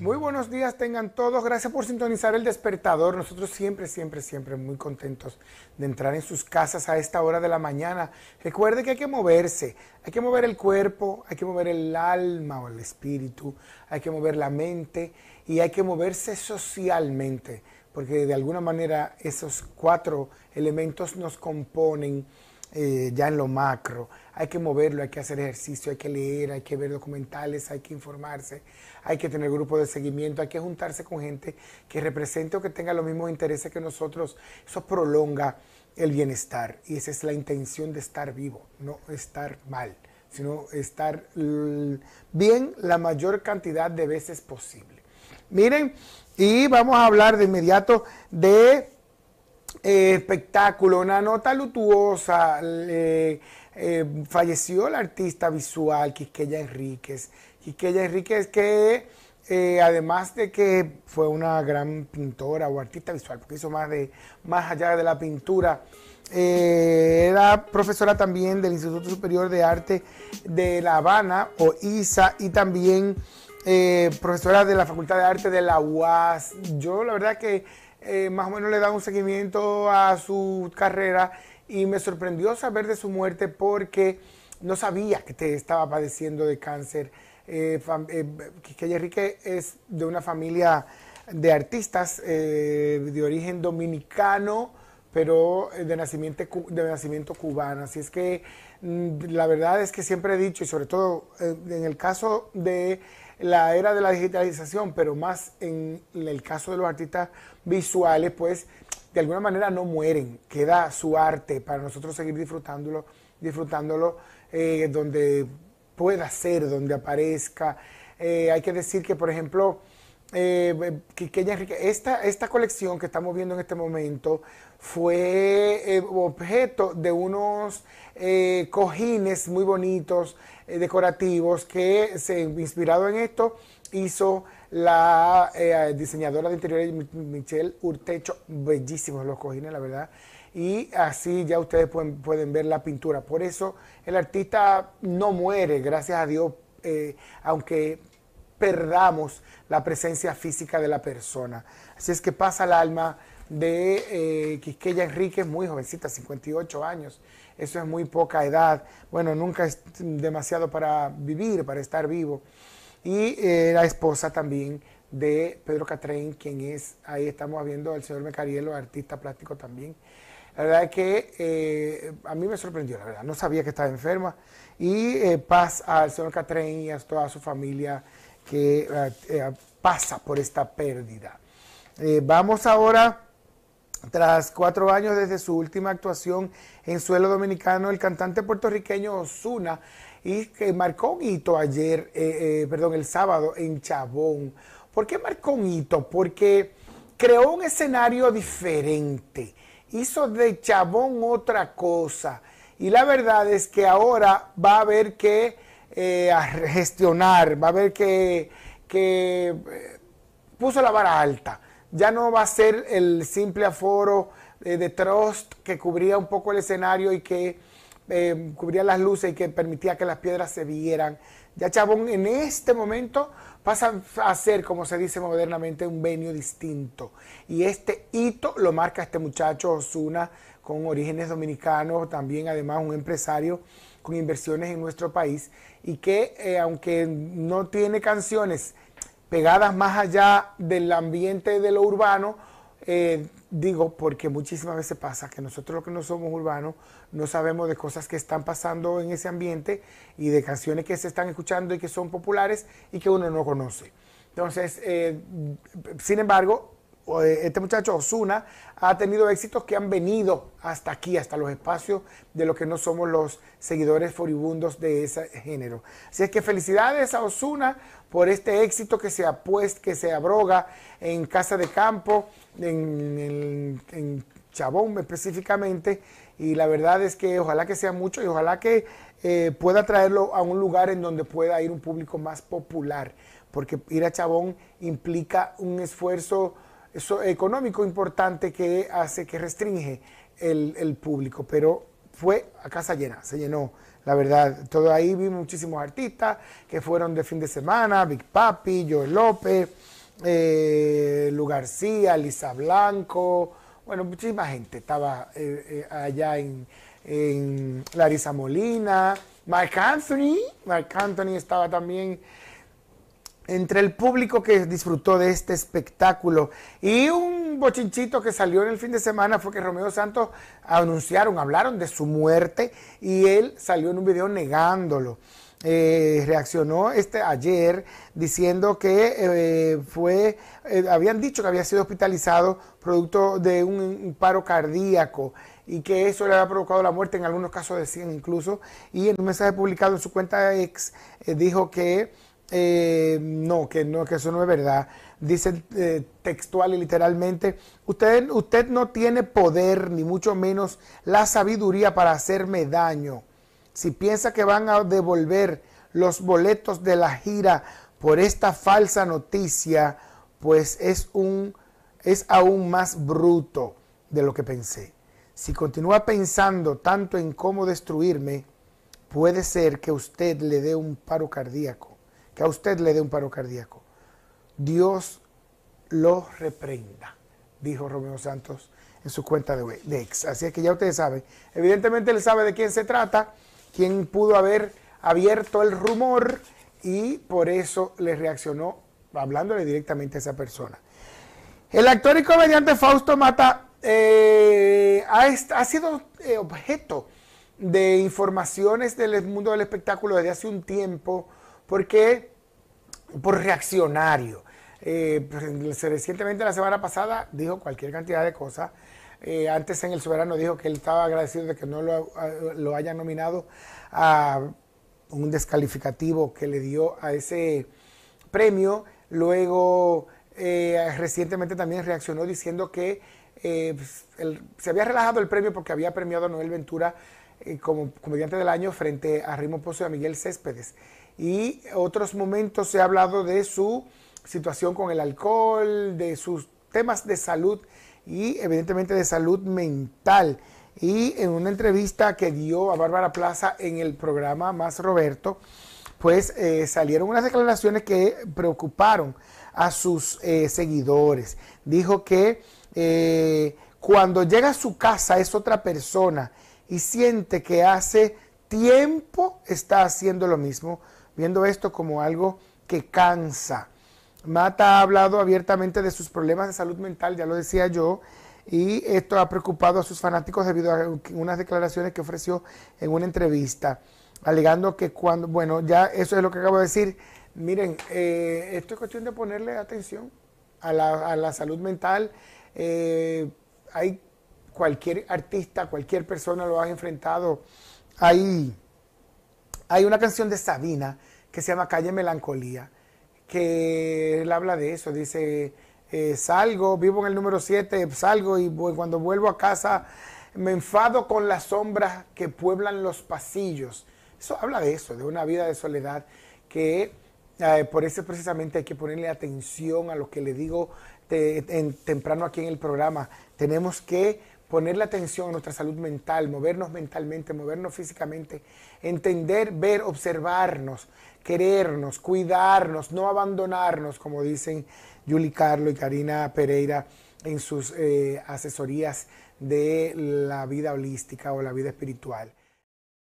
Muy buenos días tengan todos. Gracias por sintonizar el despertador. Nosotros siempre, siempre, siempre muy contentos de entrar en sus casas a esta hora de la mañana. Recuerde que hay que moverse. Hay que mover el cuerpo, hay que mover el alma o el espíritu, hay que mover la mente y hay que moverse socialmente, porque de alguna manera esos cuatro elementos nos componen eh, ya en lo macro. Hay que moverlo, hay que hacer ejercicio, hay que leer, hay que ver documentales, hay que informarse, hay que tener grupos de seguimiento, hay que juntarse con gente que represente o que tenga los mismos intereses que nosotros. Eso prolonga el bienestar y esa es la intención de estar vivo, no estar mal, sino estar bien la mayor cantidad de veces posible. Miren, y vamos a hablar de inmediato de eh, espectáculo, una nota lutuosa. Eh, falleció la artista visual Quisqueya Enríquez. Quisqueya Enríquez que eh, además de que fue una gran pintora o artista visual, porque hizo más, de, más allá de la pintura, era profesora también del Instituto Superior de Arte de La Habana, o ISA, y también profesora de la Facultad de Arte de la UAS. Yo la verdad que eh, más o menos le da un seguimiento a su carrera y me sorprendió saber de su muerte porque no sabía que te estaba padeciendo de cáncer. Eh, eh Enrique es de una familia de artistas eh, de origen dominicano, pero de nacimiento, de nacimiento cubano. Así es que mm, la verdad es que siempre he dicho, y sobre todo en el caso de la era de la digitalización, pero más en, el caso de los artistas visuales, pues de alguna manera no mueren, queda su arte para nosotros seguir disfrutándolo, disfrutándolo eh, donde pueda ser, donde aparezca. Eh, hay que decir que, por ejemplo, eh, esta, colección que estamos viendo en este momento fue objeto de unos cojines muy bonitos eh, decorativos que se inspirado en esto hizo la eh, diseñadora de interiores Michelle Urtecho, bellísimos los cojines, la verdad. Y así ya ustedes pueden, ver la pintura. Por eso el artista no muere, gracias a Dios, eh, aunque perdamos la presencia física de la persona. Así es que pasa el alma de eh, Quisqueya Enríquez, muy jovencita, 58 años. Eso es muy poca edad. Bueno, nunca es demasiado para vivir, para estar vivo. Y eh, la esposa también de Pedro Catrén quien es, ahí estamos viendo al señor Mecarielo, artista plástico también. La verdad es que eh, a mí me sorprendió, la verdad, no sabía que estaba enferma. Y paz al señor Catrén y a toda su familia que pasa por esta pérdida. vamos ahora tras cuatro años desde su última actuación en suelo dominicano, el cantante puertorriqueño Osuna y que marcó un hito ayer, eh, eh, perdón, el sábado en Chabón. ¿Por qué marcó un hito? Porque creó un escenario diferente, hizo de Chabón otra cosa. Y la verdad es que ahora va a haber que eh, gestionar, va a haber que puso la vara alta ya no va a ser el simple aforo eh, de Trust que cubría un poco el escenario y que eh, cubría las luces y que permitía que las piedras se vieran. Ya Chabón en este momento pasa a ser, como se dice modernamente, un venio distinto. Y este hito lo marca este muchacho Osuna, con orígenes dominicanos, también además un empresario con inversiones en nuestro país y que eh, aunque no tiene canciones pegadas más allá del ambiente de lo urbano, eh, digo, porque muchísimas veces pasa que nosotros los que no somos urbanos no sabemos de cosas que están pasando en ese ambiente y de canciones que se están escuchando y que son populares y que uno no conoce. Entonces, eh, sin embargo, eh, este muchacho Osuna ha tenido éxitos que han venido hasta aquí, hasta los espacios de los que no somos los seguidores furibundos de ese género. Así es que felicidades a Osuna por este éxito que se, apuesta, que se abroga en Casa de Campo, en, Chabón específicamente, y la verdad es que ojalá que sea mucho y ojalá que eh, pueda traerlo a un lugar en donde pueda ir un público más popular, porque ir a Chabón implica un esfuerzo eso económico importante que hace, que restringe el, público, pero fue a casa llena, se llenó, la verdad. Todo ahí vi muchísimos artistas que fueron de fin de semana, Big Papi, Joel López, eh, Lu García, Lisa Blanco, bueno, muchísima gente estaba eh, eh, allá en, en Larisa Molina, Mark Anthony, Mark Anthony estaba también entre el público que disfrutó de este espectáculo. Y un bochinchito que salió en el fin de semana fue que Romeo Santos anunciaron, hablaron de su muerte y él salió en un video negándolo. Eh, reaccionó este ayer diciendo que eh, fue eh, habían dicho que había sido hospitalizado producto de un, paro cardíaco y que eso le había provocado la muerte en algunos casos de decían incluso y en un mensaje publicado en su cuenta ex dijo que eh, no, que no, que eso no es verdad. Dice eh, textual y literalmente, usted, usted no tiene poder, ni mucho menos la sabiduría para hacerme daño. Si piensa que van a devolver los boletos de la gira por esta falsa noticia, pues es un es aún más bruto de lo que pensé. Si continúa pensando tanto en cómo destruirme, puede ser que usted le dé un paro cardíaco que a usted le dé un paro cardíaco. Dios lo reprenda, dijo Romeo Santos en su cuenta de, ex. Así es que ya ustedes saben. Evidentemente él sabe de quién se trata, quién pudo haber abierto el rumor y por eso le reaccionó hablándole directamente a esa persona. El actor y comediante Fausto Mata eh, ha, sido eh, objeto de informaciones del mundo del espectáculo desde hace un tiempo ¿Por qué? Por reaccionario. Eh, recientemente, la semana pasada, dijo cualquier cantidad de cosas. Eh, antes en El Soberano dijo que él estaba agradecido de que no lo, ah, hayan nominado a un descalificativo que le dio a ese premio. Luego, eh, recientemente también reaccionó diciendo que pues, se había relajado el premio porque había premiado a Noel Ventura como comediante del año frente a Rimo Pozo y a Miguel Céspedes y otros momentos se ha hablado de su situación con el alcohol, de sus temas de salud y evidentemente de salud mental. Y en una entrevista que dio a Bárbara Plaza en el programa Más Roberto, pues eh, salieron unas declaraciones que preocuparon a sus eh, seguidores. Dijo que eh, cuando llega a su casa es otra persona y siente que hace tiempo está haciendo lo mismo viendo esto como algo que cansa. Mata ha hablado abiertamente de sus problemas de salud mental, ya lo decía yo, y esto ha preocupado a sus fanáticos debido a unas declaraciones que ofreció en una entrevista, alegando que cuando, bueno, ya eso es lo que acabo de decir, miren, eh, esto es cuestión de ponerle atención a la, salud mental. Eh, hay cualquier artista, cualquier persona lo ha enfrentado. Hay hay una canción de Sabina que se llama Calle Melancolía, que él habla de eso, dice, eh, salgo, vivo en el número 7, salgo y voy, cuando vuelvo a casa me enfado con las sombras que pueblan los pasillos. Eso habla de eso, de una vida de soledad que eh, por eso precisamente hay que ponerle atención a lo que le digo en, temprano aquí en el programa. Tenemos que poner la atención a nuestra salud mental, movernos mentalmente, movernos físicamente, entender, ver, observarnos, querernos, cuidarnos, no abandonarnos, como dicen Yuli Carlo y Karina Pereira en sus eh, asesorías de la vida holística o la vida espiritual.